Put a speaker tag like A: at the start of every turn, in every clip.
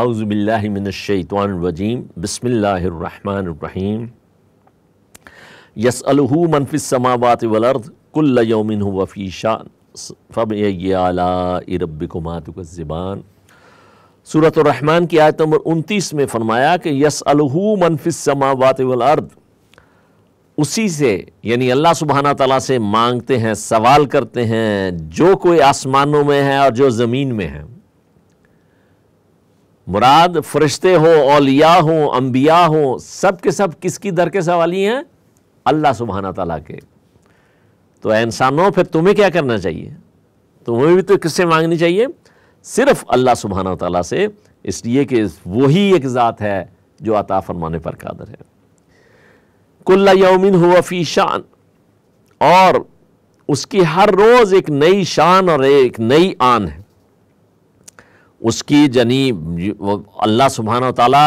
A: आउज़बिल्लिमिनशैतवानरजीम बसमीम यसअलहू मनफ़ि समावत वलर्द कुल्ल यौमिन वफ़ी शान फ़ब आला रबिकुमातुकज़बान सूरत रहमान की आयत नंबर उनतीस में फरमाया कि यस अलहू मनफिस समावत अर्द उसी से यानी अल्लाह सुबहाना तला से मांगते हैं सवाल करते हैं जो कोई आसमानों में है और जो ज़मीन में है मुराद फरिश्ते हों अलिया हों अम्बिया हों सब के सब किसकी दर के सवाली हैं अल्लाह सुबहाना तला के तो इंसानों फिर तुम्हें क्या करना चाहिए तुम्हें भी तो किससे मांगनी चाहिए सिर्फ अल्लाह सुबहाना तला से इसलिए कि वही एक ज़ात है जो अता फरमाने पर कादर है कुल्ला यौमिन हो फ़ी शान और उसकी हर रोज़ एक नई शान और एक नई आन है उसकी जनी अल्लाह सुबहाना ताली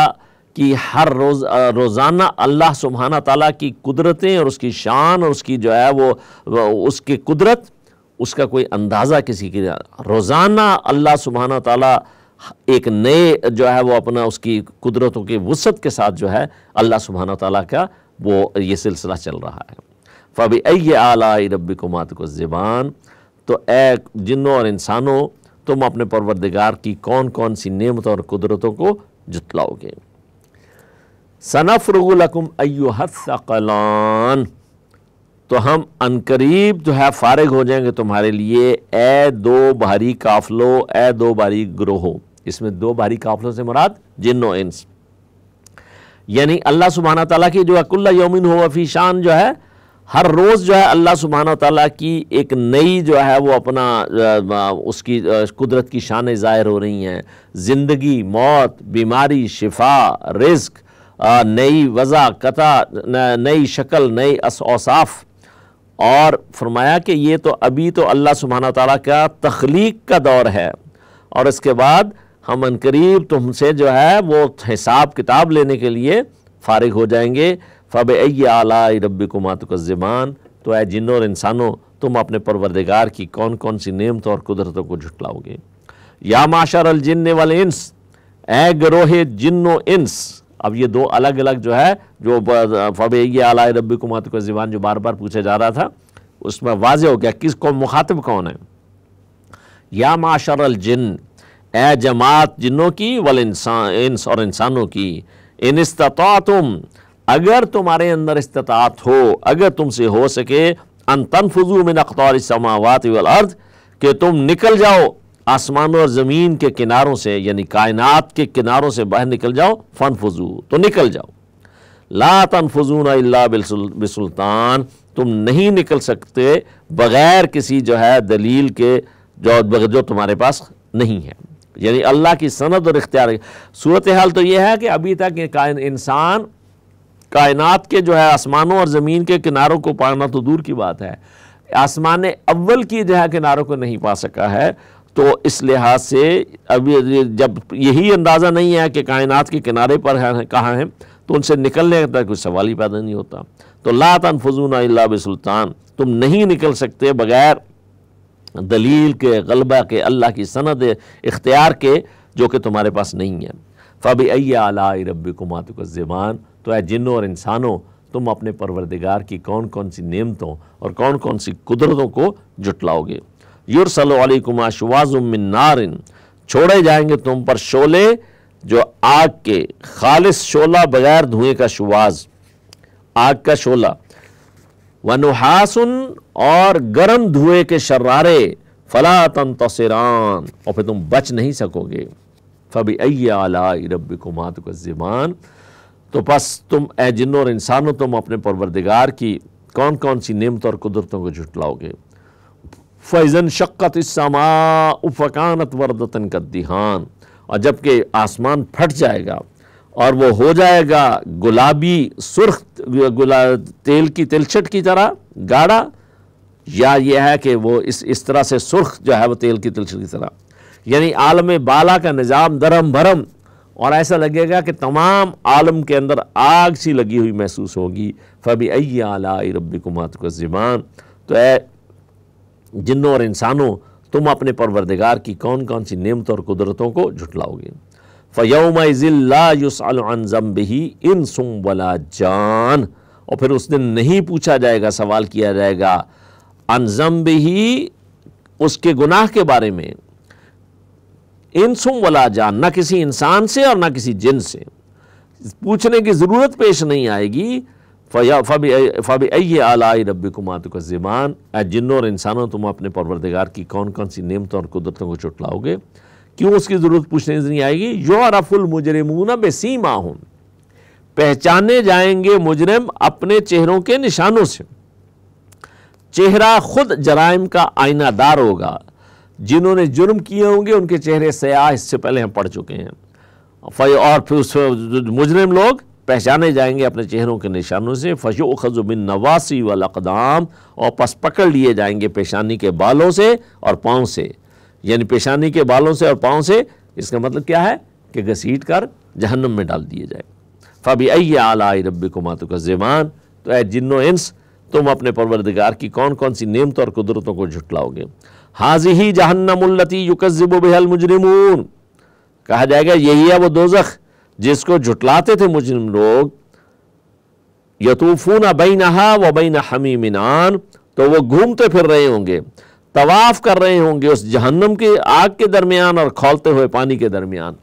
A: की हर रोज़ रोज़ाना अल्लाह सुबहाना ताली की कुदरतें और उसकी शान और उसकी जो है वो, उसकी कुदरत उसका कोई अंदाज़ा किसी की रोज़ाना अल्लाह सुबहाना ताला एक नए जो है वो अपना उसकी कुदरतों की वसत के साथ जो है अल्लाह सुबहाना ताला का वो ये सिलसिला चल रहा है फ़बी अय आला रबी मात को ज़बान तो ए जिनों और इंसानों तुम अपने परवरदिगार की कौन कौन सी नियमतों और कुदरतों को जुतलाओगे सनफ़रगुलकुम तो हम अनकरीब जो है फारग हो जाएंगे तुम्हारे लिए ए दो भारी काफलो ए दो भारी ग्रोहो इसमें दो भारी काफलों से मुराद जिनो इंस यानी अल्लाह सुबहाना तला की जो अकुल्ला योमिन हो वफ़ी शान जो है हर रोज़ जो है अल्लाह सुबहाना ताली की एक नई जो है वो अपना उसकी कुदरत की शान ज़ाहिर हो रही हैं ज़िंदगी मौत बीमारी शिफा रिस्क नई वज़ा कथा नई शक्ल नई असाफ और फरमाया कि ये तो अभी तो अल्लाह सुबहाना ताली का तख्लीक का दौर है और इसके बाद हम अनकरीब तुमसे जो है वो हिसाब किताब लेने के लिए फारग हो जाएंगे फ़ब आला रबी को रब जबान तो ए जिनों और इंसानों तुम अपने परवरदिगार की कौन कौन सी नियमतों और कुदरतों को झुटलाओगे या माशार अलजिन वाल इंस ए ग्रोहे जिनो इंस अब ये दो अलग अलग जो है जो फ़ब आला रबी को रब जबान जो बार बार पूछा जा रहा था उसमें वाज हो गया किस कौन मुखातब कौन है या अल अलजिन ए जमात जिन्नों की वाल इंसान इंस और इंसानों की इन तुम अगर तुम्हारे अंदर इस्तात हो अगर तुमसे हो सके अन तनफजू में नकतौर समावत अर्थ कि तुम निकल जाओ आसमान और ज़मीन के किनारों से यानी कायनात के किनारों से बाहर निकल जाओ फन फजू तो निकल जाओ ला फजून अल्ला बिसुल्तान तुम नहीं निकल सकते बग़ैर किसी जो है दलील के जो जो तुम्हारे पास नहीं है यानी अल्लाह की सनद और इख्तियार सूरत हाल तो यह है कि अभी तक इंसान कायनात के जो है आसमानों और ज़मीन के किनारों को पाना तो दूर की बात है आसमान अव्वल की जो है किनारों को नहीं पा सका है तो इस लिहाज से अब जब यही अंदाज़ा नहीं है कि कायनात के किनारे पर है कहाँ हैं तो उनसे निकलने का कोई सवाल ही पैदा नहीं होता तो ला तनफजून अल्ला सुल्तान तुम नहीं निकल सकते बगैर दलील के गलबा के अल्लाह की सनद इख्तियार के जो कि तुम्हारे पास नहीं है फ़बी अय्या आला को मातुक ज़बान तो ऐ जिनों और इंसानों तुम अपने परवरदिगार की कौन कौन सी नेमतों और कौन कौन सी कुदरतों को जुटलाओगे युर सलोकुम आशवाजुम नारिन छोड़े जाएंगे तुम पर शोले जो आग के खालिश शोला बगैर धुएं का शुवाज आग का शोला वनुहासन और गर्म धुएं के शर्रारे फलातन तसरान और फिर तुम बच नहीं सकोगे फबी अय्या रब को मात को तो बस तुम ए जिन और इंसानों तुम अपने परवरदिगार की कौन कौन सी नियमत और कुदरतों को झुटलाओगे फैज़न शक्क़त इसमा उफ़कानत वर्दतन दिहान और जबकि आसमान फट जाएगा और वो हो जाएगा गुलाबी सुर्ख गुला तेल की तिलछट की तरह गाढ़ा या यह है कि वो इस इस तरह से सुर्ख जो है वो तेल की तिलछट की तरह यानी आलम बाला का निज़ाम धरम भरम और ऐसा लगेगा कि तमाम आलम के अंदर आग सी लगी हुई महसूस होगी फ़बी अय आला कुमात का ज़िमान तो ए जिनों और इंसानों तुम अपने परवरदिगार की कौन कौन सी नियमतों और कुदरतों को झुटलाओगे फ़यम ज़िल्ला इन सुम वला जान और फिर उस दिन नहीं पूछा जाएगा सवाल किया जाएगा अनजम्बही उसके गुनाह के बारे में इंसुम वाला जान ना किसी इंसान से और ना किसी जिन से पूछने की ज़रूरत पेश नहीं आएगी फबी अय आलाई रब कुमात का ज़िमान जिन और इंसानों तुम अपने परवरदिगार की कौन कौन सी नियमतों और कुदरतों को चुटलाओगे क्यों उसकी ज़रूरत पूछने नहीं आएगी यो रफुल मुजरमून बेसीमा हूँ पहचाने जाएंगे मुजरम अपने चेहरों के निशानों से चेहरा खुद जराइम का आईनादार होगा जिन्होंने जुर्म किए होंगे उनके चेहरे सयाह इससे पहले हम पढ़ चुके हैं फय और फिर उस मुजरिम लोग पहचाने जाएंगे अपने चेहरों के निशानों से फशो खजुबिन नवासी वालकदाम और पस पकड़ लिए जाएंगे पेशानी के बालों से और पाँव से यानी पेशानी के बालों से और पाँव से इसका मतलब क्या है कि घसीट कर जहन्नम में डाल दिए जाए फ़बी अय आलाई रब मातु का जबान तो ए जिन्नो इंस तुम अपने परवरदिगार की कौन कौन सी नियमतों और कुदरतों को झुटलाओगे हाजी ही जहन्नमुल्लती युकजब बहल कहा जाएगा यही है वो दोजख जिसको जुटलाते थे मुजरिम लोग यतूफून बैनहा व बैन हमी तो वो घूमते फिर रहे होंगे तवाफ़ कर रहे होंगे उस जहन्नम की आग के दरमियान और खौलते हुए पानी के दरमियान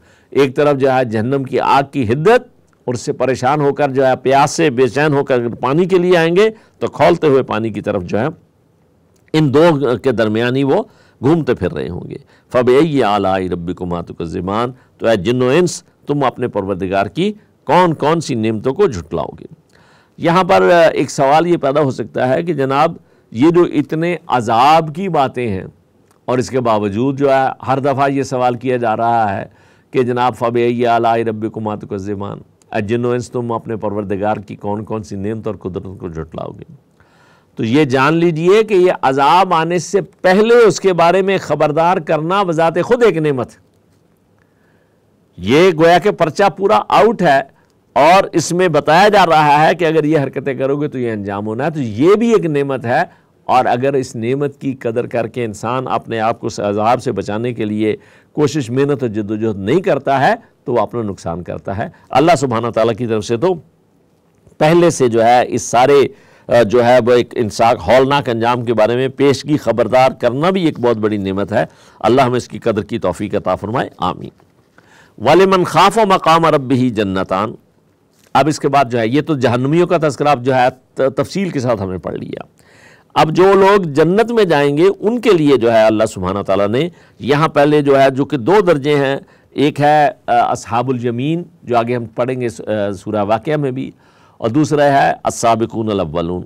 A: एक तरफ जो है जहन्नम की आग की हिद्दत और उससे परेशान होकर जो है प्यास से बेचैन होकर पानी के लिए आएंगे तो खौलते हुए पानी की तरफ जो है इन दो के दरमियान ही वो घूमते फिर रहे होंगे फ़ब ये आई रबी का ज़िमान तो ए जिनो इंस तुम अपने परवरदिगार की कौन कौन सी नियमतों को झुटलाओगे यहाँ पर एक सवाल ये पैदा हो सकता है कि जनाब ये जो इतने अजाब की बातें हैं और इसके बावजूद जो है हर दफ़ा ये सवाल किया जा रहा है कि जनाब फ़ब ये आई रबी कुमात ज़िमान ए जिनो इंस तुम अपने परवरदिगार की कौन कौन सी नियमत और कुदरत को झुटलाओगे तो ये जान लीजिए कि ये अजाब आने से पहले उसके बारे में ख़बरदार करना वजात खुद एक नेमत ये गोया के पर्चा पूरा आउट है और इसमें बताया जा रहा है कि अगर ये हरकतें करोगे तो ये अंजाम होना है तो ये भी एक नेमत है और अगर इस नेमत की कदर करके इंसान अपने आप को अजाब से बचाने के लिए कोशिश मेहनत और जदोजहद नहीं करता है तो वह अपना नुकसान करता है अल्लाह सुबहाना तला की तरफ से तो पहले से जो है इस सारे जो है वो एक इंसाक हौलनाक अंजाम के बारे में पेशगी खबरदार करना भी एक बहुत बड़ी नेमत है अल्लाह हमें इसकी कदर की तोफ़ी का ताफरमाए आमी वाले मन खाफ व मकाम रब ही जन्नतान अब इसके बाद जो है ये तो जहनमियों का तस्करा जो है तफसील के साथ हमें पढ़ लिया अब जो लोग जन्नत में जाएंगे उनके लिए जो है अल्लाह सुबहाना तला ने यहाँ पहले जो है जो कि दो दर्जे हैं एक है असहाबुलजमीन जो आगे हम पढ़ेंगे सूर्य वाक़ में भी और दूसरा है असाबिकून अव्वलून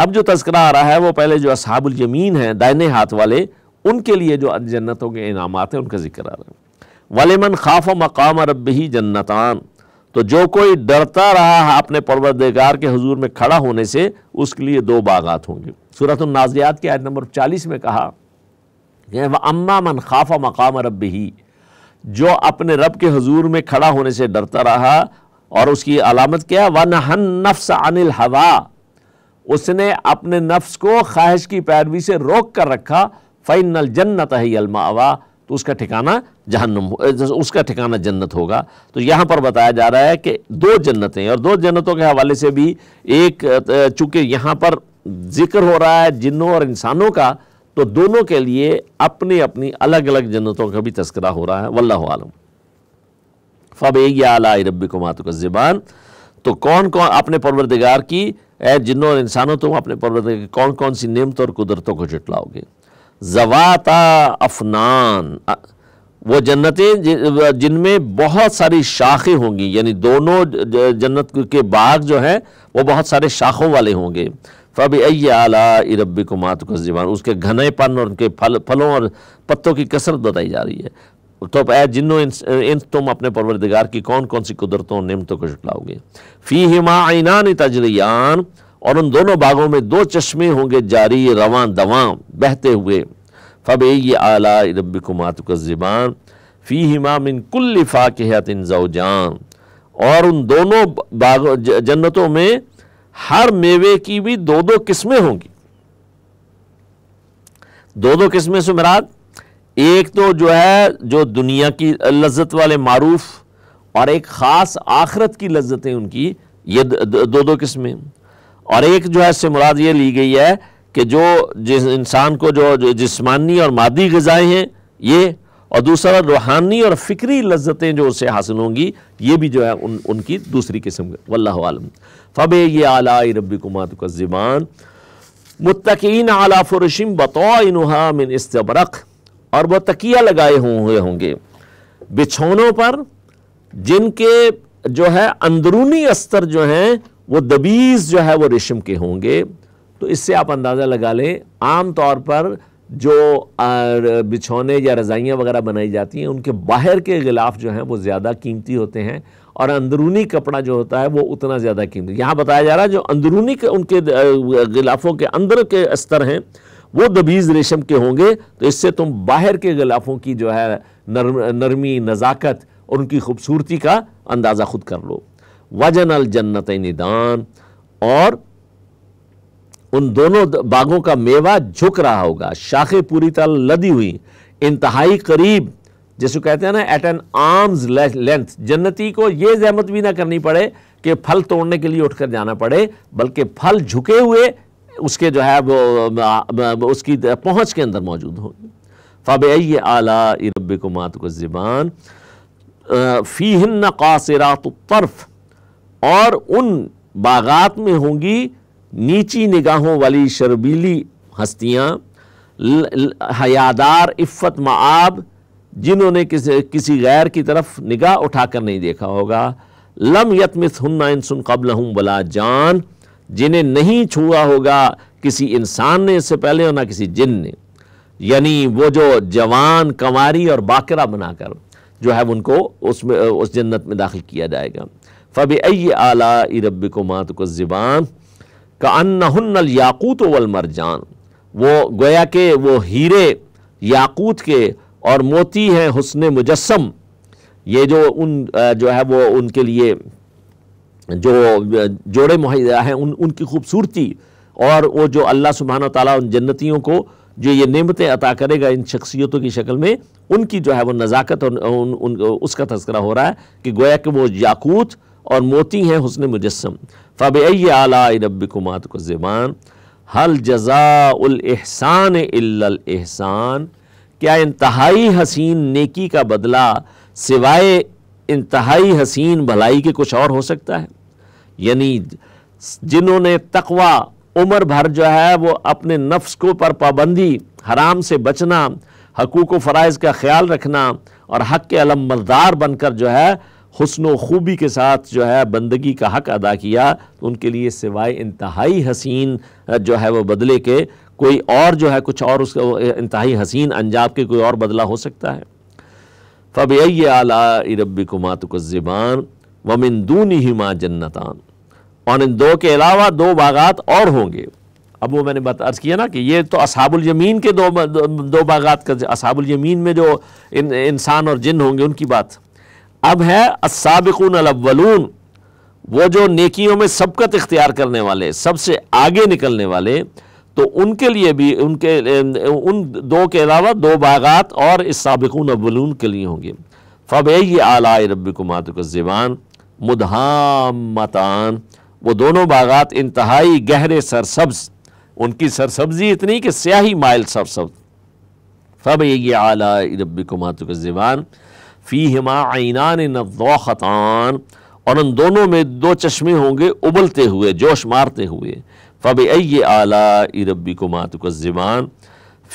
A: अब जो तस्करा आ रहा है वो पहले जो असहाबुल यमीन हैं दाहिने हाथ वाले उनके लिए जो जन्नतों के इनामत हैं उनका जिक्र आ रहा है मन खाफ मकाम रब ही जन्नतान तो जो कोई डरता रहा है अपने परवरदेगार के हजूर में खड़ा होने से उसके लिए दो बागात होंगे सूरत नाजियात के आयत नंबर चालीस में कहा वह अम्मा मन खाफा मकाम रब ही जो अपने रब के हजूर में खड़ा होने से डरता रहा और उसकी अलामत क्या है वन हन नफ्स अनिल हवा उसने अपने नफ्स को ख्वाहिश की पैरवी से रोक कर रखा फ़ैनल जन्नत है अलमावा तो उसका ठिकाना जहन्नम उसका ठिकाना जन्नत होगा तो यहाँ पर बताया जा रहा है कि दो जन्नतें और दो जन्नतों के हवाले से भी एक चूँकि यहाँ पर जिक्र हो रहा है जिन्नों और इंसानों का तो दोनों के लिए अपनी अपनी अलग अलग जन्नतों का भी तस्करा हो रहा है आलम फ़ब आला तो कौन कौन अपने परवरदिगार की ए जिन्नों और इंसानों तुम अपने परवरदिगार की कौन कौन सी नेमतों और कुदरतों को जुटलाओगे जवाता अफनान वो जन्नतें जिनमें बहुत सारी शाखें होंगी यानी दोनों जन्नत के बाग जो हैं वो बहुत सारे शाखों वाले होंगे फ़ब अला रबी को मातुकस जबान उसके घनेपन और उनके फल फलों और पत्तों की कसरत बताई जा रही है तो ए जिनो इन, इन तुम अपने परवरदिगार की कौन कौन सी कुदरतों नियमतों को जुटलाओगे फ़ी हिमा आइनान तजरियान और उन दोनों बागों में दो चश्मे होंगे जारी रवान दवा बहते हुए फ़ब ए आला रब कुमात ज़िबान फ़ी हिमा मिन कुल्ल फ़ाकहतिन जान और उन दोनों बागों जन्नतों में हर मेवे की भी दो दो किस्में होंगी दो दो किस्में से मराद एक तो जो है जो दुनिया की लज्जत वाले मारूफ और एक ख़ास आखरत की लज्जतें उनकी ये दो दो किस्में और एक जो है इससे मुराद ये ली गई है कि जो जिस इंसान को जो, जिसमानी जिस्मानी और मादी गज़ाएँ हैं ये और दूसरा रूहानी और फ़िक्री लज्जतें जो उसे हासिल होंगी ये भी जो है उन उनकी दूसरी किस्म वल्लम फ़ब ये आला रबी कुमात का ज़िबान मुतकीन आला फ़ुरशिम बतौन मिन इस्तबरक़ और वो तकिया लगाए हुए होंगे बिछौनों पर जिनके जो है अंदरूनी अस्तर जो हैं वो दबीज़ जो है वो रेशम के होंगे तो इससे आप अंदाज़ा लगा लें आम तौर पर जो बिछौने या रज़ाइयाँ वगैरह बनाई जाती हैं उनके बाहर के गिलाफ जो हैं वो ज़्यादा कीमती होते हैं और अंदरूनी कपड़ा जो होता है वो उतना ज़्यादा कीमती यहाँ बताया जा रहा है जो अंदरूनी उनके गिलाफों के अंदर के स्तर हैं वो दबीज रेशम के होंगे तो इससे तुम बाहर के गलाफों की जो है नर्म नरमी नज़ाकत और उनकी खूबसूरती का अंदाज़ा खुद कर लो वजन अल जन्नत निदान और उन दोनों बागों का मेवा झुक रहा होगा शाखें पूरी तरह लदी हुई इंतहाई करीब जैसे कहते हैं ना एट एन आर्म्स लेंथ जन्नती को ये जहमत भी ना करनी पड़े कि फल तोड़ने के लिए उठकर जाना पड़े बल्कि फल झुके हुए उसके जो है वो उसकी पहुँच के अंदर मौजूद होंगे फ़ब आला रब को मात को ज़बान फ़ी हिन्न कासरात तरफ और उन बागात में होंगी नीची निगाहों वाली शर्बीली हस्तियाँ हयादार इफ़त माब जिन्होंने किसी किसी गैर की तरफ निगाह उठाकर नहीं देखा होगा लम यतमिस इन सुन कबल हूँ बला जान जिन्हें नहीं छुआ होगा किसी इंसान ने इससे पहले और ना किसी जिन ने यानी वो जो जवान कंवारी और बाकरा बनाकर जो है उनको उसमें उस जन्नत में दाखिल किया जाएगा फ़ब अय आला रब को मात को ज़िबान का अन्नहुन्नल याकूत वलमरजान वो गोया के वो हीरे याकूत के और मोती हैं हुसन मुजस्म ये जो उन जो है वो उनके लिए जो जोड़े मुहैया हैं उन उनकी खूबसूरती और वो जो अल्लाह सुबहान ताली उन जन्नतियों को जो ये नेमतें अता करेगा इन शख्सियतों की शक्ल में उनकी जो है वो नज़ाकत और उन, उन, उसका तस्करा हो रहा है कि गोया कि वो याकूत और मोती हैं हसन मुजस्म फ़ब आला रबिकुमात को ज़बान हल जजासान एहसान क्या इंतहाई हसीन नेकी का बदला सिवाय इंतहाई हसीन भलाई के कुछ और हो सकता है यानी जिन्होंने तकवा उम्र भर जो है वो अपने नफ्स को पर पाबंदी हराम से बचना हकूक़ व फ़रज़ का ख्याल रखना और हक़ के अलमदार बनकर जो है हसन खूबी के साथ जो है बंदगी का हक़ अदा किया तो उनके लिए सिवाय इंतहाई हसीन जो है वह बदले के कोई और जो है कुछ और उसका इंतहाई हसीन अंजाब के कोई और बदला हो सकता है फ़ब आला रबी कुमात को ज़बान वमिन दूनी हिमा जन्नतान और इन दो के अलावा दो बागात और होंगे अब वो मैंने बता अर्ज किया ना कि ये तो असाबुल यमीन के दो दो, दो बागात का असाबुल यमीन में जो इन, इंसान और जिन होंगे उनकी बात अब है असाबिकून अलवलून वो जो नेकियों में सबकत इख्तियार करने वाले सबसे आगे निकलने वाले तो उनके लिए भी उनके उन दो के अलावा दो बागात और इस सबकून अवलून के लिए होंगे फबे ये आला रब कुमात ज़बान मतान वो दोनों बागात इंतहाई गहरे सरसब्ज उनकी सरसब्जी इतनी कि स्याही माइल सरसब्ज फब ये आला रबी कुमात जीवान फ़ी हिमा आइनान नौखतान और उन दोनों में दो चश्मे होंगे उबलते हुए जोश मारते हुए फ़ब ये आला रबी कुमात ज़िबान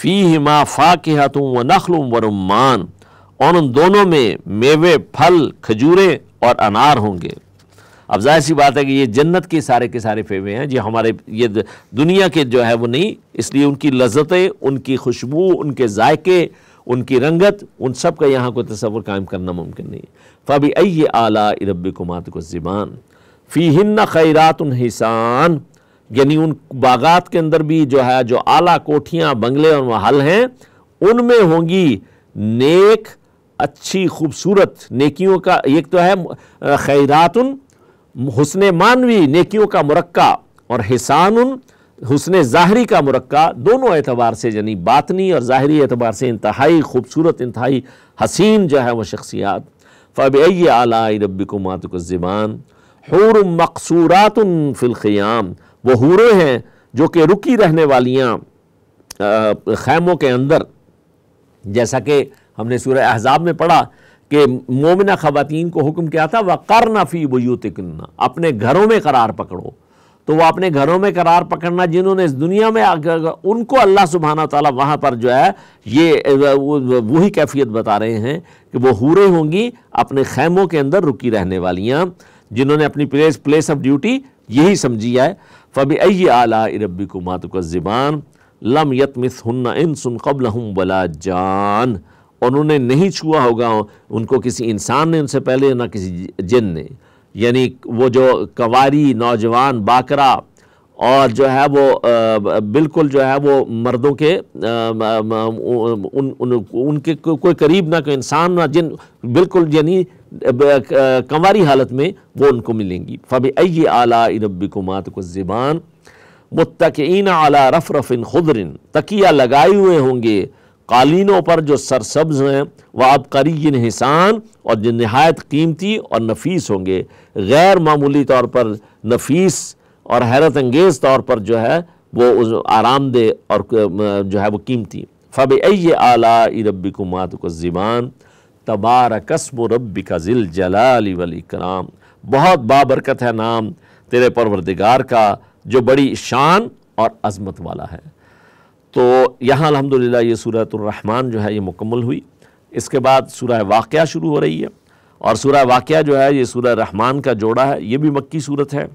A: फ़ी हिमा फ़ाक़ तुम व नखलुम वरुमान और उन दोनों में मेवे फल खजूरें और अनार होंगे अब जाहिर सी बात है कि ये जन्नत के सारे के सारे फेवे हैं जो हमारे ये दुनिया के जो है वो नहीं इसलिए उनकी लज्जतें उनकी खुशबू उनके जायके उनकी रंगत उन सब का यहाँ को तस्वर कायम करना मुमकिन नहीं फ़बी अय आला रब कुमात को ज़िबान फ़ी हिन्न खैरात हिसान यानी उन बागात के अंदर भी जो है जो आला कोठियाँ बंगले और महल हैं उनमें होंगी नेक अच्छी खूबसूरत नेकियों का एक तो है खैरातन हुसन मानवी नेकियों का मुरक्का और हिसान हुसन ज़ाहरी का मुरक्का दोनों एतबार से यानी बातनी और ज़ाहरी एतबार से इंतहाई खूबसूरत इंतहाई हसीन जो है वह शख्सियात फ़ब आला ज़िबान हूर मकसूरात फ़िलख़याम वो हूरें हैं जो कि रुकी रहने वालियाँ खैमों के अंदर जैसा कि हमने सूर्य अहजाब में पढ़ा कि मोमिना ख़वातीन को हुक्म क्या था वक़र नफ़ी बयूत किन्ना अपने घरों में करार पकड़ो तो वह अपने घरों में करार पकड़ना जिन्होंने इस दुनिया में उनको अल्लाह सुबहाना ताला वहाँ पर जो है ये वही कैफियत बता रहे हैं कि वह हूरें होंगी अपने खैमों के अंदर रुकी रहने वालियाँ जिन्होंने अपनी प्लेस प्लेस ऑफ ड्यूटी यही समझी है फ़बी अय आला रबी को मातुक ज़िबान लम मिस हन्ना इन सुन कबल हम बला जान उन्होंने नहीं छुआ होगा उनको किसी इंसान ने उनसे पहले ना किसी जिन ने यानी वो जो कवारी नौजवान बाकरा और जो है वो बिल्कुल जो है वो मर्दों के उन, उन, उनके कोई करीब ना कोई इंसान ना जिन बिल्कुल यानी कंवारी हालत में वो उनको मिलेंगी फ़ब अई आला इनबी कुमात को ज़िबान मुतकीन आला रफ़ रफ़िन खुदरिन तकिया लगाए हुए होंगे कालीनों पर जो सरसब्ज हैं वह आप करीन हिसान और जो नहायत कीमती और नफीस होंगे गैर मामूली तौर पर नफीस और हैरत अंगेज़ तौर पर जो है वो आरामदेह और जो है वो कीमती फ़ब ए आला रबी कुमात को ज़िबान कस्म रबी का जिल जला वली कराम बहुत बाबरकत है नाम तेरे परवरदिगार का जो बड़ी शान और अजमत वाला है तो यहाँ अलहमदिल्ला ये सूरतरहमान जो है ये मुकम्मल हुई इसके बाद सूरह वाक़ शुरू हो रही है और सूरा वाक़ जो है ये सूरह रहमान का जोड़ा है ये भी मक्की सूरत है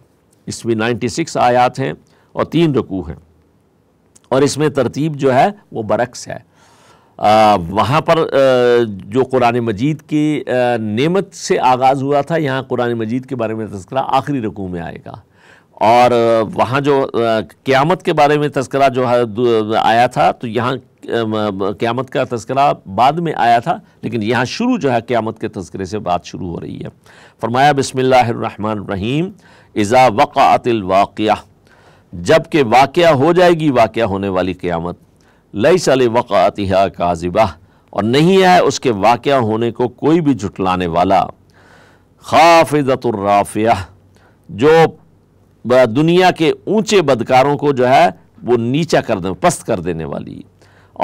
A: इसमें 96 आयात हैं और तीन रकू हैं और इसमें तरतीब जो है वो बरक्स है वहाँ पर आ, जो कुरान मजीद की नेमत से आगाज़ हुआ था यहाँ कुरान मजीद के बारे में तस्करा आखिरी रकू में आएगा और वहाँ जो क़्यामत के बारे में तस्करा जो आया था तो यहाँ क़्यामत का तस्करा बाद में आया था लेकिन यहाँ शुरू जो है क़्यामत के तस्करे से बात शुरू हो रही है फरमाया बसमिल्लर रहीम इज़ा वक़ातिलवाक़ जबकि वाक़ हो जाएगी वाक़ होने वाली क़्यामत लई साल वक़ातिहा काजिबा और नहीं है उसके वाक़ होने को कोई भी झुटलाने वाला खाफिजतुर्राफ़िया जो दुनिया के ऊंचे बदकारों को जो है वो नीचा कर दे पस्त कर देने वाली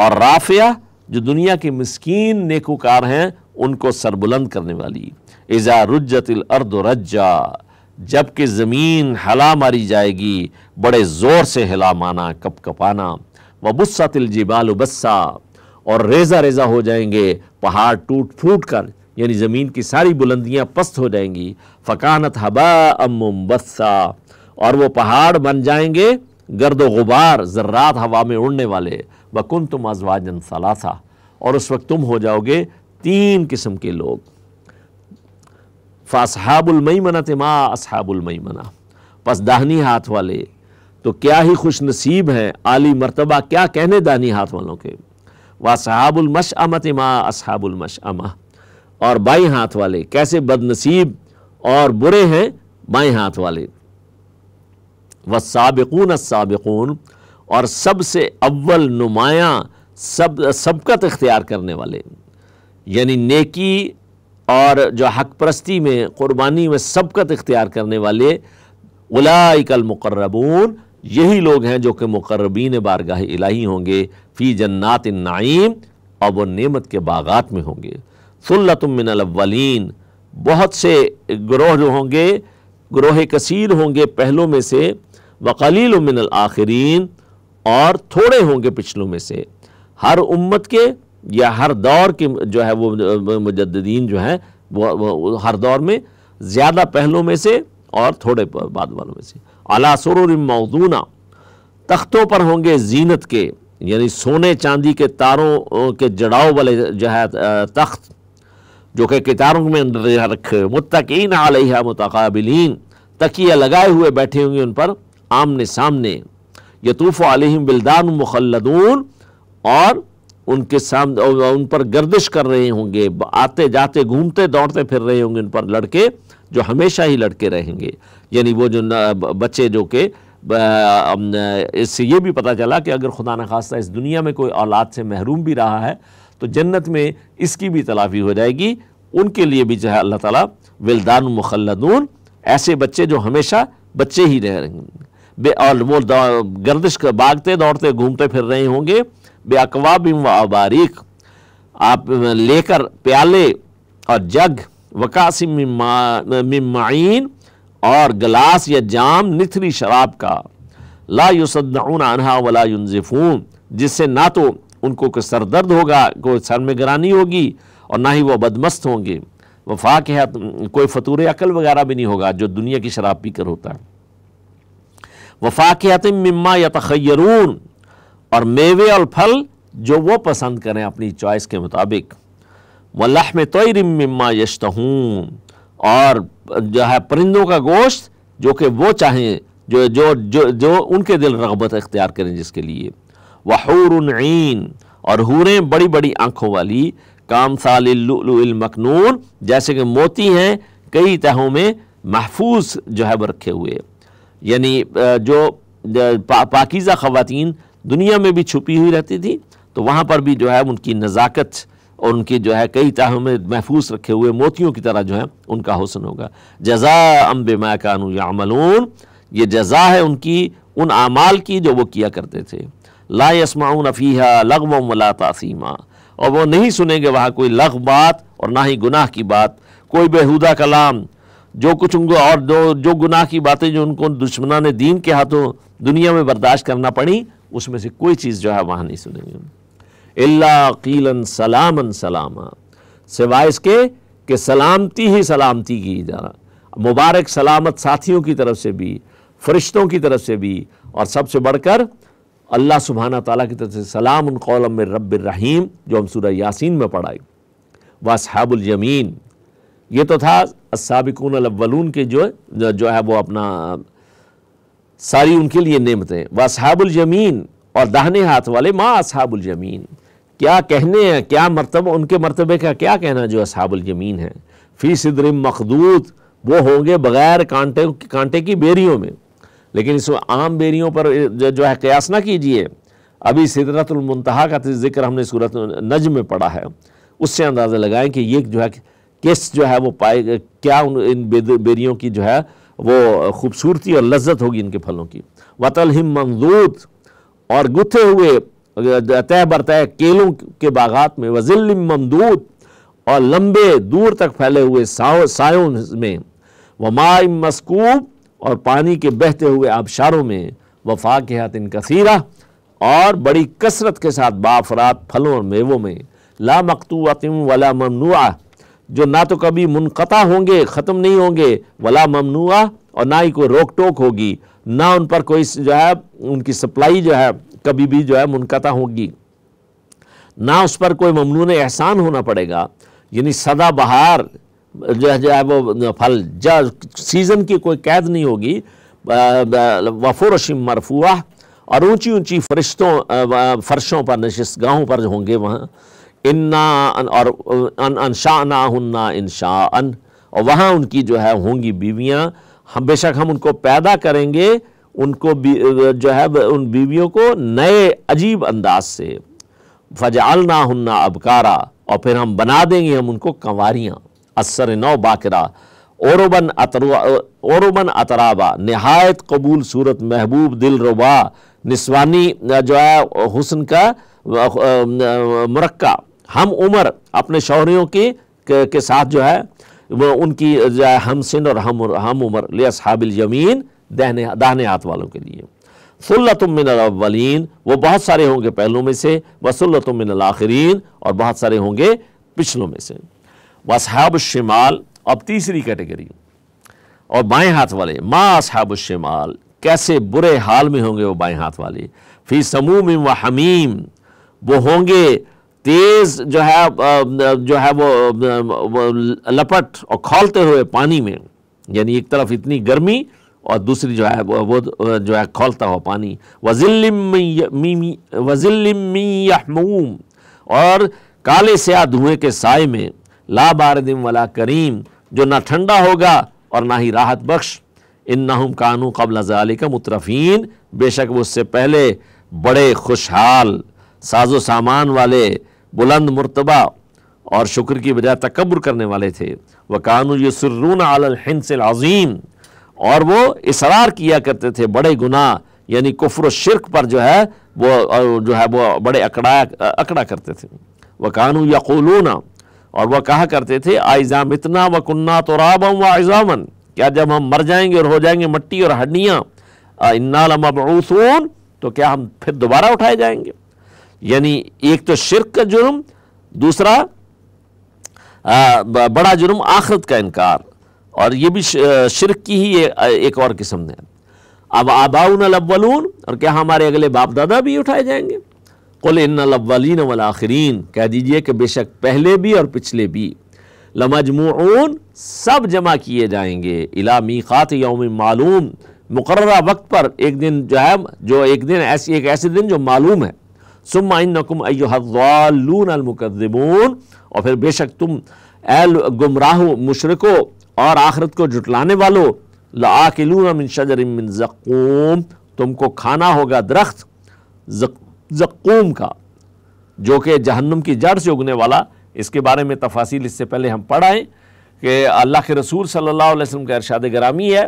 A: और राफिया जो दुनिया के मस्किन नेकोकार हैं उनको सरबुलंद करने वाली इज़ा रुजतिल अर्द रज्जा जबकि ज़मीन हला मारी जाएगी बड़े ज़ोर से हिला माना कप कपाना वबुस्सतिल जिबाल बस्सा और रेजा रेजा हो जाएंगे पहाड़ टूट फूट कर यानी ज़मीन की सारी बुलंदियाँ पस्त हो जाएंगी फ़कानत हबा अम्बस्सा और वो पहाड़ बन जाएंगे गर्द गुबार ज़र्रात हवा में उड़ने वाले वकुन तुम अजवाजन सलासा और उस वक्त तुम हो जाओगे तीन किस्म के लोग फ़ासहाबुलमैमना तमा मना बस दाहनी हाथ वाले तो क्या ही खुश नसीब हैं आली मरतबा क्या कहने दानी हाथ वालों के वाहबुलमश अमत माँ असहाबुलमश अमा और बाई हाथ वाले कैसे बदनसीब और बुरे हैं बाएँ हाथ वाले व सबकून सबकून और सबसे अव्वल नुमाया सब सबकत इख्तियार करने वाले यानी नेकी और जो हक परस्ती में क़ुरबानी में सबकत इख्तियार करने वाले उलाइकल मुकर्रबून यही लोग हैं जो कि मुकर्रबीन बारगाह इलाही होंगे फ़ी जन्नात नाइम और वो नेमत के बागात में होंगे सल्लतमिनवलिन बहुत से ग्रोह जो होंगे ग्रोह कसीर होंगे पहलों में से वकलील उमिन आखिरीन और थोड़े होंगे पिछलों में से हर उम्मत के या हर दौर के जो है वो मुजद्दीन जो हैं वो हर दौर में ज़्यादा पहलों में से और थोड़े बाद वालों में से अलासर मौजूना तख्तों पर होंगे जीनत के यानी सोने चांदी के तारों के जड़ाव वाले जो है तख्त जो कि कितारों में रखे मुतकिन आलिया मुतकबिलीन तकिया लगाए हुए बैठे होंगे उन पर आमने सामने यतूफ़ आलिम बिल्दान मुखलदून और उनके सामने उन पर गर्दिश कर रहे होंगे आते जाते घूमते दौड़ते फिर रहे होंगे उन पर लड़के जो हमेशा ही लड़के रहेंगे यानी वो जो बच्चे जो के इससे ये भी पता चला कि अगर खुदा न खास्ता इस दुनिया में कोई औलाद से महरूम भी रहा है तो जन्नत में इसकी भी तलाफी हो जाएगी उनके लिए भी जो है अल्लाह ताला विलदान मुखलदून ऐसे बच्चे जो हमेशा बच्चे ही रहेंगे और वो गर्दिश भागते दौड़ते घूमते फिर रहे होंगे बेअकवाब व अबारीक आप लेकर प्याले और जग वकासी ममाइन और गलास या जाम निथरी शराब का ला युसद्दाउन अनहा वला युनजिफून जिससे ना तो उनको कोई सर दर्द होगा कोई सर में गरानी होगी और ना ही वह बदमस्त होंगे वफाक है कोई फतूर अकल वगैरह भी नहीं होगा जो दुनिया की शराब पीकर होता है वफाकियात मम्मा या तखयरून और मेवे और फल जो वो पसंद करें अपनी चॉइस के मुताबिक वल्लाह में तोयरम मम्मा यशतहून और जो है परिंदों का गोश्त जो कि वो चाहें जो जो जो जो उनके दिल रगबत अख्तियार करें जिसके लिए वहूरन और हूरें बड़ी बड़ी आँखों वाली काम सालमकनून जैसे कि मोती हैं कई तहों में महफूज जो है रखे हुए यानी जो पा, पाकिज़ा ख़वातीन दुनिया में भी छुपी हुई रहती थी तो वहाँ पर भी जो है उनकी नज़ाकत और उनके जो है कई तह में महफूज रखे हुए मोतियों की तरह जो है उनका हसन होगा जजा अम्बे मैकानू यामलून ये जजा है उनकी उन अमाल की जो वो किया करते थे ला यसमाउन अफीहा लगवा वला तासीमा और वो नहीं सुनेंगे वहाँ कोई लग बात और ना ही गुनाह की बात कोई बेहुदा कलाम जो कुछ उनको और जो जो गुनाह की बातें जो उनको दुश्मना ने दीन के हाथों दुनिया में बर्दाश्त करना पड़ी उसमें से कोई चीज़ जो है वहाँ नहीं सुनेंगे अल्ला कीलन सलामन सलामा सिवाय इसके कि सलामती ही सलामती की जाना मुबारक सलामत साथियों की तरफ से भी फरिश्तों की तरफ से भी और सबसे बढ़कर अल्लाह सुबहाना ताला की तरफ से सलाम उन कौलम रब्बर रहीम जो हम सूर्य यासिन में पढ़ाई वसहाबुल यमीन ये तो था सबिकून अलवलून के जो जो है वो अपना सारी उनके लिए नेमतें वसहाबुल जमीन और दाहने हाथ वाले माँ असहाबुल जमीन क्या कहने हैं क्या मरतब उनके मरतबे का क्या कहना जो असहाबुल जमीन है फ़ी सदरम मखदूत वो होंगे बगैर कांटे कांटे की बेरियों में लेकिन इस आम बेरियों पर जो है कयास ना कीजिए अभी सिदरतुलमतहा का जिक्र हमने सूरत नज में पढ़ा है उससे अंदाज़ा लगाएं कि ये जो है किस जो है वो पाए क्या उन इन बेरियों की जो है वो खूबसूरती और लज्जत होगी इनके फलों की वतल हिम मंजूत और गुथे हुए तय तय केलों के बागात में वजिल ममदूत और लंबे दूर तक फैले हुए सायों में व माई मस्कूब और पानी के बहते हुए आबशारों में वफा के हाथ इन कसीरा और बड़ी कसरत के साथ बाफरात फलों और मेवों में ला मकतूतिम वला ममनुआ जो ना तो कभी मुनक़ा होंगे ख़त्म नहीं होंगे वला ममनुआ और ना ही कोई रोक टोक होगी ना उन पर कोई जो है उनकी सप्लाई जो है कभी भी जो है मुनक़ा होगी ना उस पर कोई ममनून एहसान होना पड़ेगा यानी सदा बहार जो है जो है वो फल ज सीज़न की कोई कैद नहीं होगी वफुरशिम मरफुआ और ऊंची ऊंची फरिश्तों फर्शों पर गाहों पर होंगे वहाँ इन्ना और अनशाना हन्ना अन और वहाँ उनकी जो है होंगी बीवियाँ हम बेशक हम उनको पैदा करेंगे उनको जो है उन बीवियों को नए अजीब अंदाज से फजालना हन्ना अबकारा और फिर हम बना देंगे हम उनको कंवरियाँ असर नौ बाकरा औरबन अतरुआ औरबन अतराबा नहायत कबूल सूरत महबूब दिल रुबा निस्वानी जो है हुसन का मरक्का हम उम्र अपने शौहरियों के, के के साथ जो है वो उनकी जो है हम सिंध और हम हम उम्र लेबिल यमीन दहने दाहने हाथ वालों के लिए फ़ुल्लतमिनवलिन वो बहुत सारे होंगे पहलों में से वसुल्लतमिन आखरीन और बहुत सारे होंगे पिछलों में से वसहाब शिमाल अब तीसरी कैटेगरी और बाएं हाथ वाले माँ असहाब शिमाल कैसे बुरे हाल में होंगे वो बाएं हाथ वाले फी समूम व हमीम वो होंगे तेज जो है जो है वो, लपट और खोलते हुए पानी में यानी एक तरफ इतनी गर्मी और दूसरी जो है वो, वो जो है खोलता हुआ पानी वजिलमूम और काले स्या धुएं के साय में ला बारदिम वला करीम जो ना ठंडा होगा और ना ही राहत बख्श इन नाहम कानू कबल का मुतरफीन बेशक उससे पहले बड़े खुशहाल साजो सामान वाले बुलंद मरतबा और शुक्र की बजाय तकबर करने वाले थे वह कानू यसरून अलहिन अज़ीम और वो इसरार किया करते थे बड़े गुनाह यानी कुफर शिरक पर जो है वो जो है वो बड़े अकड़ा अकड़ा करते थे वह कानू यकूलूना और वह कहा करते थे आइज़ाम इतना व कन्ना तोराबम व आइज़ामन क्या जब हम मर जाएंगे और हो जाएंगे मट्टी और हड्डियाँ इन्ना लमबूसून तो क्या हम फिर दोबारा उठाए जाएंगे यानी एक तो शिरक का जुर्म दूसरा आ, बड़ा जुर्म आखरत का इनकार और ये भी शिरक की ही एक और किस्म है अब आबाउन अलवलून और क्या हमारे अगले बाप दादा भी उठाए जाएंगे कुल इन अलवलिन वल आखरीन कह दीजिए कि बेशक पहले भी और पिछले भी लमजमून सब जमा किए जाएंगे इला मीक़ात यौम मालूम मुकर वक्त पर एक दिन जो है जो एक दिन ऐसी एक ऐसे दिन जो मालूम है सुमाइनकुम और फिर बेशक तुम एल गुमराह मुशरको और आखरत को जुटलाने वालों लाकिलून मिन शजरमिन जक़ूम तुमको खाना होगा दरख्त जक़ूम का जो कि जहन्नुम की जड़ से उगने वाला इसके बारे में तफासिल इससे पहले हम पढ़ाएँ कि अल्लाह के रसूल सल्ला वसम का अरशाद ग्रामी है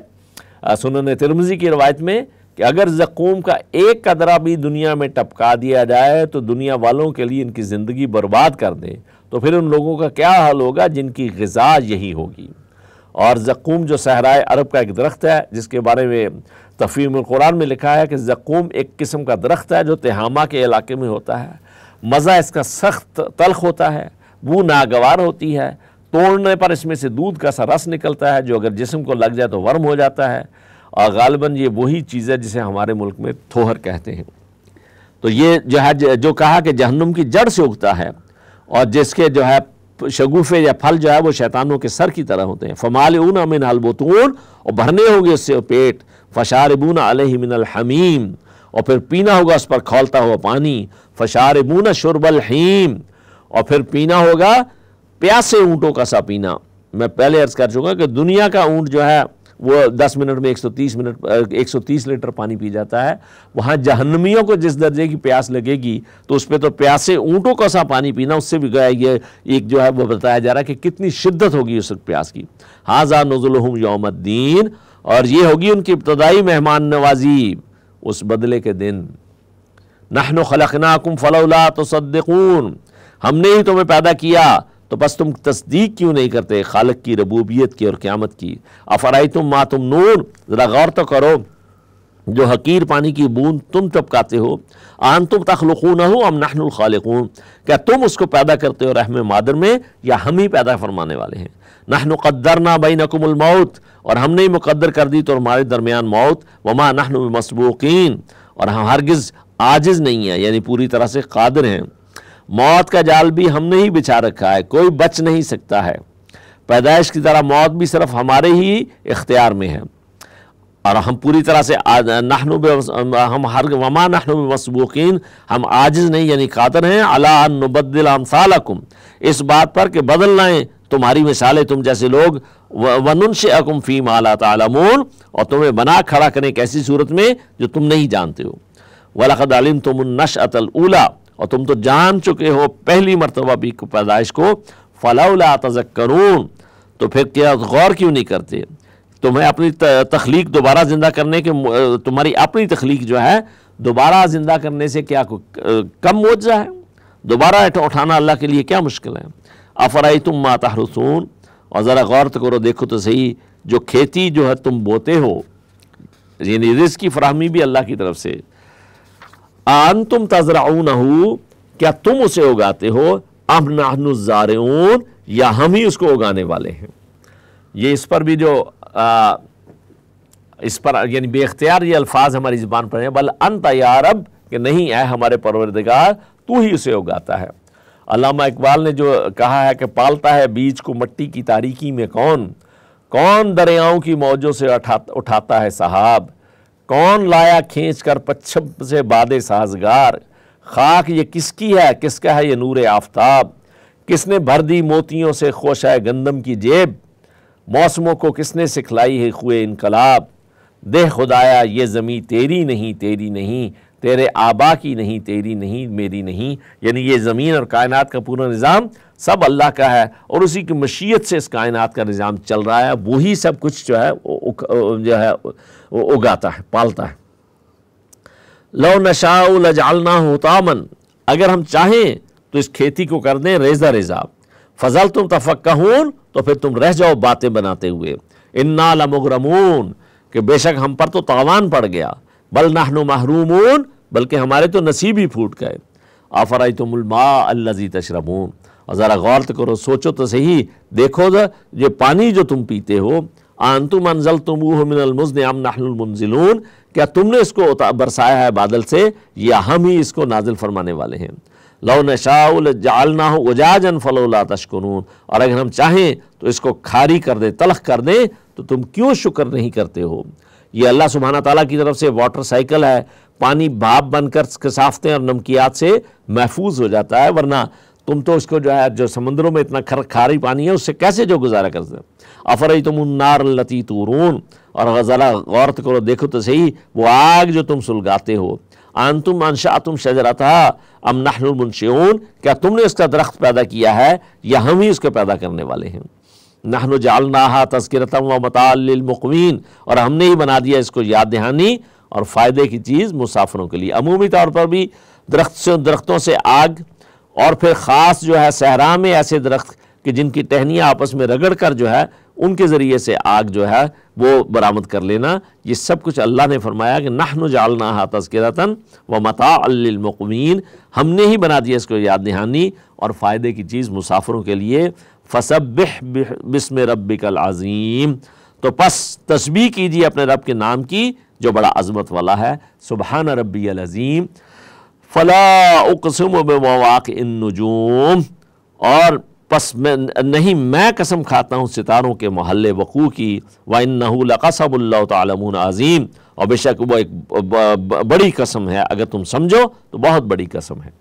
A: सुनन तिरमजी की रवायत में कि अगर जकूम का एक कदरा भी दुनिया में टपका दिया जाए तो दुनिया वालों के लिए इनकी ज़िंदगी बर्बाद कर दें तो फिर उन लोगों का क्या हाल होगा जिनकी गज़ा यही होगी और जकूम जो सहराए अरब का एक दरख्त है जिसके बारे में तफीम कुरान में लिखा है कि जकूम एक किस्म का दरख्त है जो तहामा के इलाके में होता है मज़ा इसका सख्त तलख होता है वह नागवार होती है तोड़ने पर इसमें से दूध का सा रस निकलता है जो अगर जिसम को लग जाए तो वर्म हो जाता है और गालबन ये वही चीज़ है जिसे हमारे मुल्क में थोहर कहते हैं तो ये जो है जो कहा कि जहन्नुम की जड़ से उगता है और जिसके जो है शगुफे या फल जो है वो शैतानों के सर की तरह होते हैं फमाल ऊन अमिन अलबतून और भरने होंगे उससे पेट फशार अल अलहमिन हमीम और फिर पीना होगा उस पर खोलता हुआ पानी फशार बूना शुरबल हीम और फिर पीना होगा प्यासे ऊँटों का सा पीना मैं पहले अर्ज़ कर चुका कि दुनिया का ऊँट जो है वो 10 मिनट में 130 मिनट 130 लीटर पानी पी जाता है वहाँ जहन्नमियों को जिस दर्जे की प्यास लगेगी तो उस पर तो प्यासे ऊँटों का सा पानी पीना उससे भी ये एक जो है वो बताया जा रहा है कि कितनी शिद्दत होगी उस प्यास की हाजा नजुलहम योमद्दीन और ये होगी उनकी इब्तदाई मेहमान नवाजी उस बदले के दिन नहनो खलकनाकुम फलौला तो हमने ही तुम्हें पैदा किया तो बस तुम तस्दीक क्यों नहीं करते खालक की रबूबियत की और क़्यामत की अफराई तुम माँ तुम नूर ज़रा गौर तो करो जो हकीर पानी की बूंद तुम टपकाते हो आन तुम न हो अम नहनुलखालकून क्या तुम उसको पैदा करते हो रहम मादर में या हम ही पैदा फरमाने वाले हैं नहनु कद्दर ना बई नकुमौत और हमने ही मुकद्दर कर दी तो हमारे दरमियान मौत वमा नहनु मसबूकिन और हम हरगिज़ आजिज़ नहीं है यानी पूरी तरह से कादर हैं मौत का जाल भी हमने ही बिछा रखा है कोई बच नहीं सकता है पैदाइश की तरह मौत भी सिर्फ हमारे ही इख्तियार में है और हम पूरी तरह से नहनुब हम हर वमा नहनुब मसबूकिन हम आजिज़ नहीं यानी कातर हैं अला इस बात पर कि बदल लाएँ तुम्हारी मिसालें तुम जैसे लोग वनुनश अकुम फ़ी माला तमोन और तुम्हें बना खड़ा करें कैसी सूरत में जो तुम नहीं जानते हो वलखद आलिम तुम नश अतल और तुम तो जान चुके हो पहली मरतबा भी पैदाइश को फलाउला करूँ तो फिर क्या गौर क्यों नहीं करते तुम्हें अपनी तख्लीक दोबारा ज़िंदा करने के तुम्हारी अपनी तख्लीक जो है दोबारा ज़िंदा करने से क्या कम मुआवजा है दोबारा उठाना अल्लाह के लिए क्या मुश्किल है अफराई तुम माता रसून और ज़रा गौर तो करो देखो तो सही जो खेती जो है तुम बोते हो यानी रिस्क की फ्राहमी भी अल्लाह की तरफ से आन तुम तजराउन क्या तुम उसे उगाते हो अब नाहनुजार या हम ही उसको उगाने वाले हैं ये इस पर भी जो आ, इस पर यानी बेख्तियार ये अल्फाज हमारी ज़बान पर हैं बल अन अब कि नहीं है हमारे परवरदगार तू ही उसे उगाता है अलामा इकबाल ने जो कहा है कि पालता है बीज को मट्टी की तारीकी में कौन कौन दरियाओं की मौजों से उठा उठाता है साहब कौन लाया खींच कर पच्छम से बाद साजगार खाक ये किसकी है किसका है ये नूर आफ्ताब किसने भर दी मोतियों से खोश है गंदम की जेब मौसमों को किसने सिखलाई है खुए इनकलाब दे खुदाया ये ज़मीं तेरी नहीं तेरी नहीं तेरे आबा की नहीं तेरी नहीं मेरी नहीं यानी ये ज़मीन और कायनात का पूरा निज़ाम सब अल्लाह का है और उसी की मशीयत से इस कायनात का निज़ाम चल रहा है वही सब कुछ जो है जो है वो उगाता है पालता है लो नशाउ लजालना होतामन अगर हम चाहें तो इस खेती को कर दें रेजा रेजा फजल तुम तफक्हून तो फिर तुम रह जाओ बातें बनाते हुए इन्ना लमुगरमून कि बेशक हम पर तो तावान पड़ गया बल नहनु महरूमून बल्कि हमारे तो नसीब ही फूट गए आफराई तुमलमा अल्लाजी तशरमून और ज़रा गौर तो करो सोचो तो सही देखो जो पानी जो तुम पीते हो क्या तुमने इसको बरसाया है बादल से या हम ही इसको नाजिल फरमाने वाले हैं लो नशाउल जालना हो उजाजन फलोला तशकुनून और अगर हम चाहें तो इसको खारी कर दें तलख कर दें तो तुम क्यों शुक्र नहीं करते हो ये अल्लाह सुबहाना ताला की तरफ से वाटर साइकिल है पानी भाप बनकर कसाफतें और नमकियात से महफूज हो जाता है वरना तुम तो उसको जो है जो समुद्रों में इतना खर खारी पानी है उससे कैसे जो गुजारा कर सकते अफरई तुम उन्नार लती तूरून और ज़रा गौर तो करो देखो तो सही वो आग जो तुम सुलगाते हो आन तुम अनशा तुम शजरा था अम नाहनशन क्या तुमने उसका दरख्त पैदा किया है या हम ही उसको पैदा करने वाले हैं नहन जालनाहा तस्करतम व मतालमकवीन और हमने ही बना दिया इसको याद दहानी और फ़ायदे की चीज़ मुसाफरों के लिए अमूमी तौर पर भी दरख्त से दरख्तों से आग और फिर ख़ास जो है सहरा में ऐसे दरख्त कि जिनकी टहनियाँ आपस में रगड़ कर जो है उनके ज़रिए से आग जो है वो बरामद कर लेना ये सब कुछ अल्लाह ने फरमाया कि नाहन जालना हा तस्करतन व मता हमने ही बना दिया इसको याद दहानी और फ़ायदे की चीज़ मुसाफरों के लिए फसब रब कल अज़ीम तो बस तस्बी कीजिए अपने रब के नाम की जो बड़ा अजमत वाला है सुबहान रबी अज़ीम फ़ला उकसम बवाक इन नजूम और पस मैं नहीं मैं कसम खाता हूँ सितारों के महल वकू की व इन नहूलकसबल्ला और बेशक वह एक बड़ी कसम है अगर तुम समझो तो बहुत बड़ी कसम है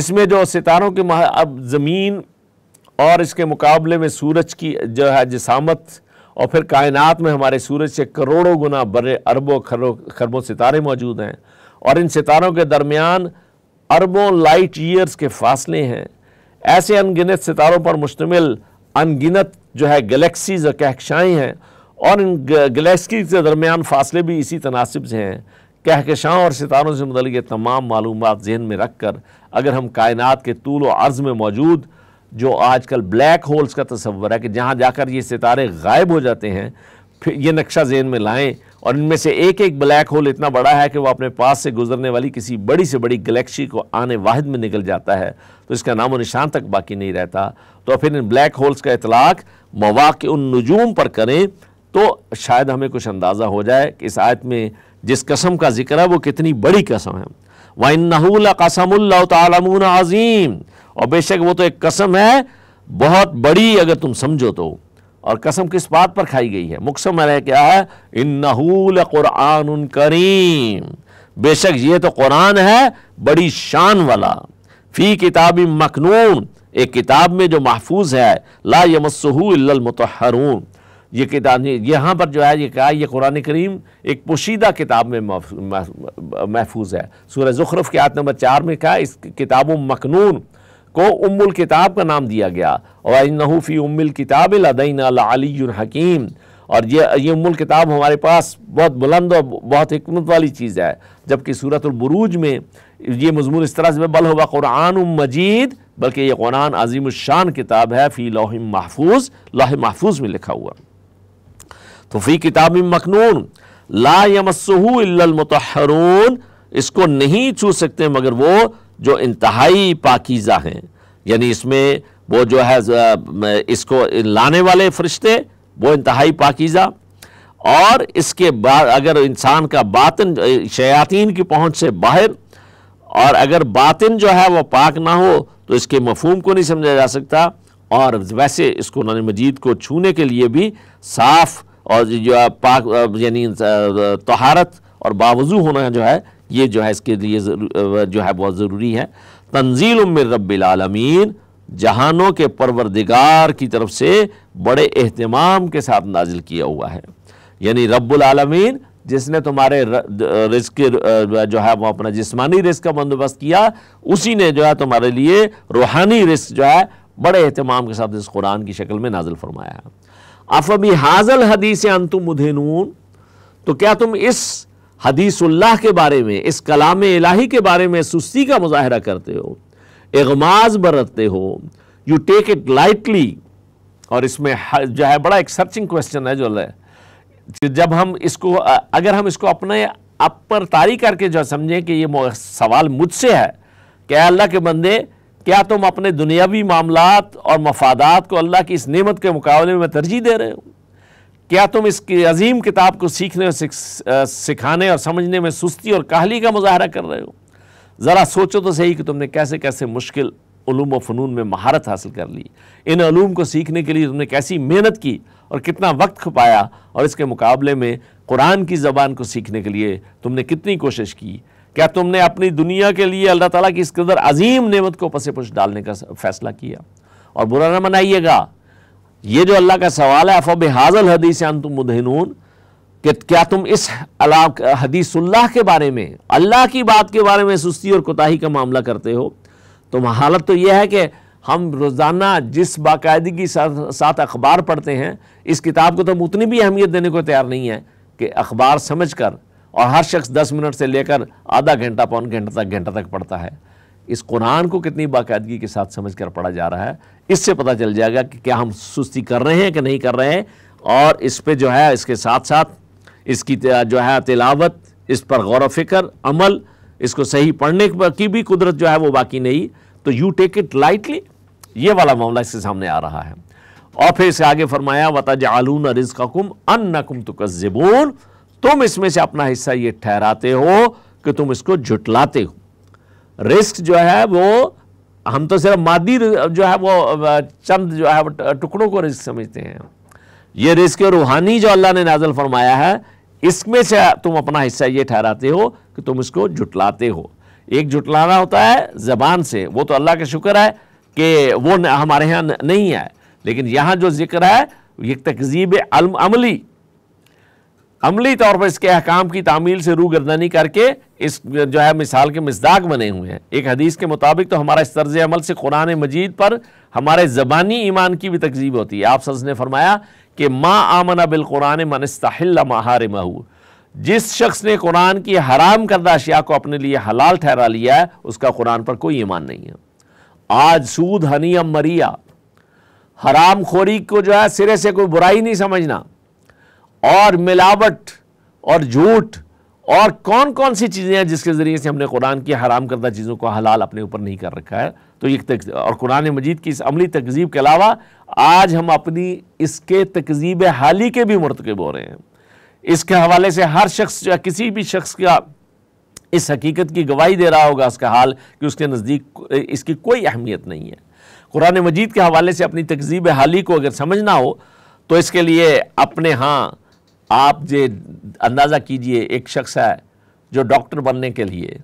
A: इसमें जो सितारों के मह अब ज़मीन और इसके मुकाबले में सूरज की जो है जिसामत और फिर कायनत में हमारे सूरज से करोड़ों गुना बड़े अरबों खरों खरबों सितारे मौजूद हैं और इन सितारों के दरमियान अरबों लाइट ईयर्स के फासले हैं ऐसे अनगिनत सितारों पर मुश्तमिल अनगिनत जो है गलेक्सीज और कहकशाएँ हैं और इन गलेक्सी के दरमियान फासले भी इसी तनासिब से हैं कहकशाओं और सितारों से मतलब ये तमाम मालूम जहन में रख कर अगर हम कायन के तूल व अर्ज़ में मौजूद जो आज कल ब्लैक होल्स का तस्वर है कि जहाँ जाकर ये सितारे गायब हो जाते हैं फिर ये नक्शा जहन में लाएँ और इनमें से एक एक ब्लैक होल इतना बड़ा है कि वो अपने पास से गुजरने वाली किसी बड़ी से बड़ी गलेक्सी को आने वाहिद में निकल जाता है तो इसका नामो निशान तक बाकी नहीं रहता तो फिर इन ब्लैक होल्स का इतलाक मवाक़ उन नजूम पर करें तो शायद हमें कुछ अंदाज़ा हो जाए कि इस आयत में जिस कसम का जिक्र है वो कितनी बड़ी कसम है वाइन कसमुल्ला तमून अज़ीम और बेशक वो तो एक कसम है बहुत बड़ी अगर तुम समझो तो और कसम किस बात पर खाई गई है मुकसम मैंने क्या है इन नहूल क़ुरान करीम बेशक ये तो कुरान है बड़ी शान वाला फ़ी किताबी मखनून एक किताब में जो महफूज है ला यमसहूमतहरून ये किताब यहाँ पर जो है ये कहा यह कुरान करीम एक पोशीदा किताब में महफूज है सूर्य ज़ुखरफ के आत नंबर चार में कहा इस किताब मखनून को उमुल किताब का नाम दिया गया और नहूफ़ी उम्मिल किताब लदीन अली हकीम और ये ये उमुल किताब हमारे पास बहुत बुलंद और बहुत हमत वाली चीज़ है जबकि सूरत में ये मजमून इस तरह से बल हुआ कुरान मजीद बल्कि ये कुरान अजीम शान किताब है फ़ी लोह महफूज लोह महफूज में लिखा हुआ तो फ़ी किताब मखनून ला यमसूल मतहरून इसको नहीं छू सकते मगर वो जो इंतहाई पाकिज़ा हैं यानी इसमें वो जो है इसको लाने वाले फरिश्ते वो इंतहाई पाकिज़ा और इसके बाद अगर इंसान का बातिन शयातीन की पहुंच से बाहर और अगर बातिन जो है वो पाक ना हो तो इसके मफहूम को नहीं समझा जा सकता और वैसे इसको नानी मजीद को छूने के लिए भी साफ़ और जो पाक यानी तहारत और बावजू होना जो है ये जो है इसके लिए जो है बहुत ज़रूरी है तंजील उमिर रबालमीन जहानों के परवरदिगार की तरफ से बड़े अहतमाम के साथ नाजिल किया हुआ है यानी रबालमीन जिसने तुम्हारे रिस्क जो है वो अपना जिसमानी रिस्क का बंदोबस्त किया उसी ने जो है तुम्हारे लिए रूहानी रिस्क जो है बड़े अहतमाम के साथ इस कुरान की शक्ल में नाजिल फरमाया है अफबी हाजल हदीस अंतुम नून तो क्या तुम इस हदीसुल्लाह के बारे में इस कलाम इलाही के बारे में सुस्ती का मुजाहरा करते हो एगमाज बरतते हो यू टेक इट लाइटली और इसमें जो है बड़ा एक सर्चिंग क्वेश्चन है जो है जब हम इसको अगर हम इसको अपने आप पर तारी करके जो समझें कि ये सवाल मुझसे है क्या अल्लाह के बंदे क्या तुम अपने दुनियावी मामलात और मफादात को अल्लाह की इस नेमत के मुकाबले में तरजीह दे रहे हो क्या तुम इस अजीम किताब को सीखने और सिख, सिखाने और समझने में सुस्ती और काहली का मुजाहरा कर रहे हो ज़रा सोचो तो सही कि तुमने कैसे कैसे मुश्किल ूम व फ़नून में महारत हासिल कर ली इन ूम को सीखने के लिए तुमने कैसी मेहनत की और कितना वक्त खपाया और इसके मुकाबले में कुरान की ज़बान को सीखने के लिए तुमने कितनी कोशिश की क्या तुमने अपनी दुनिया के लिए अल्लाह ताला की इस कदर अजीम नेमत को पसे पुश डालने का फैसला किया और बुरा ना मनाइएगा ये जो अल्लाह का सवाल है अफब हाजल हदीस तुम मुदहनून कि क्या तुम इस हदीसुल्लाह के बारे में अल्लाह की बात के बारे में सुस्ती और कोताही का मामला करते हो तो हालत तो यह है कि हम रोज़ाना जिस बाकायदगी साथ, साथ अखबार पढ़ते हैं इस किताब को तो हम उतनी भी अहमियत देने को तैयार नहीं है कि अखबार समझ कर और हर शख्स दस मिनट से लेकर आधा घंटा पौन घंटा तक घंटा तक पढ़ता है इस कुरान को कितनी बाकायदगी के साथ समझ कर पढ़ा जा रहा है इससे पता चल जाएगा कि क्या हम सुस्ती कर रहे हैं कि नहीं कर रहे हैं और इस पर जो है इसके साथ साथ इसकी जो है तिलावत इस पर गौर फ़िक्र अमल इसको सही पढ़ने की भी कुदरत जो है वो बाकी नहीं तो यू टेक इट लाइटली ये वाला मामला इसके सामने आ रहा है और फिर इसे आगे फरमाया वता जालून रिज का कुम अन्न कुम तुम इसमें से अपना हिस्सा ये ठहराते हो कि तुम इसको जुटलाते हो रिस्क जो है वो हम तो सिर्फ मादी जो है वो चंद जो है टुकड़ों को रिस्क समझते हैं ये रिस्क रूहानी जो अल्लाह ने नाजल फरमाया है इसमें से तुम अपना हिस्सा ये ठहराते हो कि तुम इसको जुटलाते हो एक जुटलाना होता है ज़बान से वो तो अल्लाह का शुक्र है कि वो हमारे यहाँ नहीं है लेकिन यहाँ जो जिक्र है ये तकजीब अमली अमली तौर पर इसके अहकाम की तामील से रू गर्दनी करके इस जो है मिसाल के मजदाक बने हुए हैं एक हदीस के मुताबिक तो हमारा इस तर्ज अमल से कुरान मजीद पर हमारे ज़बानी ईमान की भी तकजीब होती है आप सज ने फरमाया कि माँ आमना बिल कुरान मनस्ताहिल महार महू जिस शख्स ने कुरान की हराम करदा अशिया को अपने लिए हलाल ठहरा लिया है उसका कुरान पर कोई ईमान नहीं है आज सूद अम मरिया हराम खोरी को जो है सिरे से कोई बुराई नहीं समझना और मिलावट और झूठ और कौन कौन सी चीज़ें हैं जिसके ज़रिए से हमने कुरान की हराम करदा चीज़ों को हलाल अपने ऊपर नहीं कर रखा है तो ये तक और कुरान मजीद की इस अमली तकजीब के अलावा आज हम अपनी इसके तकजीब हाली के भी मरतकब हो रहे हैं इसके हवाले से हर शख्स या किसी भी शख्स का इस हकीकत की गवाही दे रहा होगा उसका हाल कि उसके नज़दीक इसकी कोई अहमियत नहीं है कुरान मजीद के हवाले से अपनी तकजीब हाली को अगर समझना हो तो इसके लिए अपने हाँ आप जे अंदाज़ा कीजिए एक शख्स है जो डॉक्टर बनने के लिए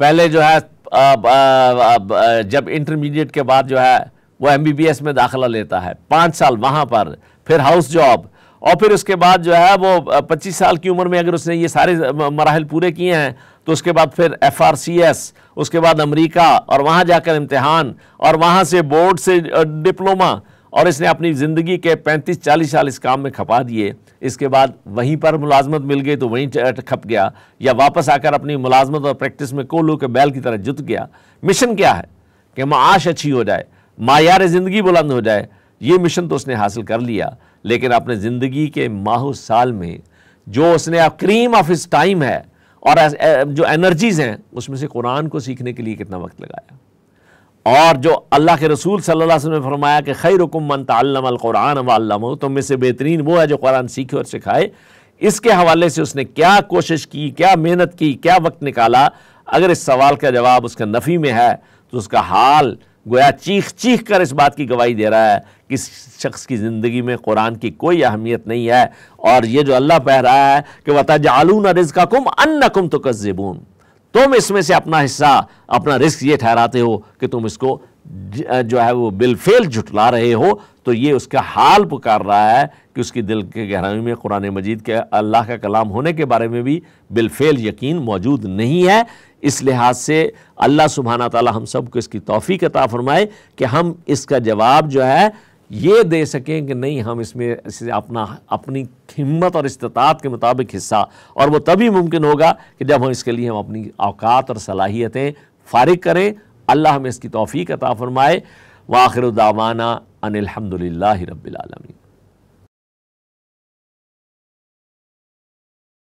A: पहले जो है अब, अब, जब इंटरमीडिएट के बाद जो है वो एमबीबीएस में दाखिला लेता है पाँच साल वहाँ पर फिर हाउस जॉब और फिर उसके बाद जो है वो पच्चीस साल की उम्र में अगर उसने ये सारे मराहल पूरे किए हैं तो उसके बाद फिर एफ उसके बाद अमेरिका और वहाँ जाकर इम्तहान और वहाँ से बोर्ड से डिप्लोमा और इसने अपनी ज़िंदगी के 35-40 साल इस काम में खपा दिए इसके बाद वहीं पर मुलाजमत मिल गई तो वहीं खप गया या वापस आकर अपनी मुलाजमत और प्रैक्टिस में कोलू के बैल की तरह जुत गया मिशन क्या है कि माश अच्छी हो जाए मायार ज़िंदगी बुलंद हो जाए ये मिशन तो उसने हासिल कर लिया लेकिन अपने ज़िंदगी के माह साल में जो उसने क्रीम ऑफ इस टाइम है और जो एनर्जीज़ हैं उसमें से कुरान को सीखने के लिए कितना वक्त लगाया और जो अल्लाह के रसूल सल्लल्लाहु अलैहि वसल्लम ने फरमाया कि खैर मन कुरान वालम तुम में से बेहतरीन वो है जो कुरान सीखे और सिखाए इसके हवाले से उसने क्या कोशिश की क्या मेहनत की क्या वक्त निकाला अगर इस सवाल का जवाब उसके नफ़ी में है तो उसका हाल गोया चीख चीख कर इस बात की गवाही दे रहा है कि शख्स की ज़िंदगी में कुरान की कोई अहमियत नहीं है और ये जो अल्लाह कह रहा है कि वता जालून रिज़ का कुम अन्न कुम तो तुम इसमें से अपना हिस्सा अपना रिस्क ये ठहराते हो कि तुम इसको जो है वो बिलफेल जुटला रहे हो तो ये उसका हाल पुकार रहा है कि उसकी दिल के गहराई में कुरान मजीद के अल्लाह का कलाम होने के बारे में भी बिलफेल यकीन मौजूद नहीं है इस लिहाज से अल्लाह सुबहाना ताली हम सबको इसकी तोफ़ी अता फ़रमाए कि हम इसका जवाब जो है ये दे सकें कि नहीं हम इसमें अपना अपनी हिम्मत और इस्तात के मुताबिक हिस्सा और वो तभी मुमकिन होगा कि जब हम इसके लिए हम अपनी अवकात और सलाहियतें फारग करें अल्लाह हमें इसकी तोफ़ी अता फ़रमाए वाखिर दावाना अनिलहमदिल्ला रबालमी